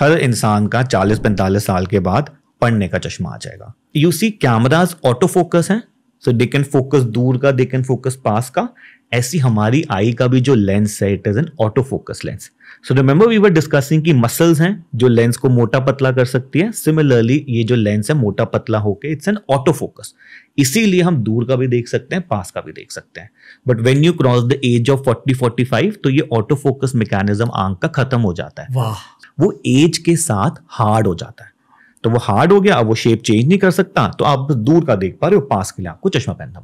हर इंसान का 40-45 साल के बाद पढ़ने का चश्मा आ जाएगा you see cameras auto focus है सो दे कैन फोकस दूर का दे कैन फोकस पास का ऐसी हमारी आई का भी जो लेंस है it is an auto focus lens so remember we were discussing की मसल्स हैं जो लेंस को मोटा पतला कर सकती है सिमिलरली ये जो लेंस है मोटा पतला होके इट्स एन ऑटो फोकस इसीलिए हम दूर का भी देख सकते हैं पास का भी देख सकते हैं but when you cross the age of forty forty five तो ये ऑटो फोकस मैकेनिज्म आंख का खत्म हो जाता है वाह वो एज के साथ हार्ड हो जाता है तो वो हार्ड हो गया अब वो शेप चेंज नहीं कर सकता तो आप दूर का देख पा रहे हो पास के लिए आपको चश्मा पहनना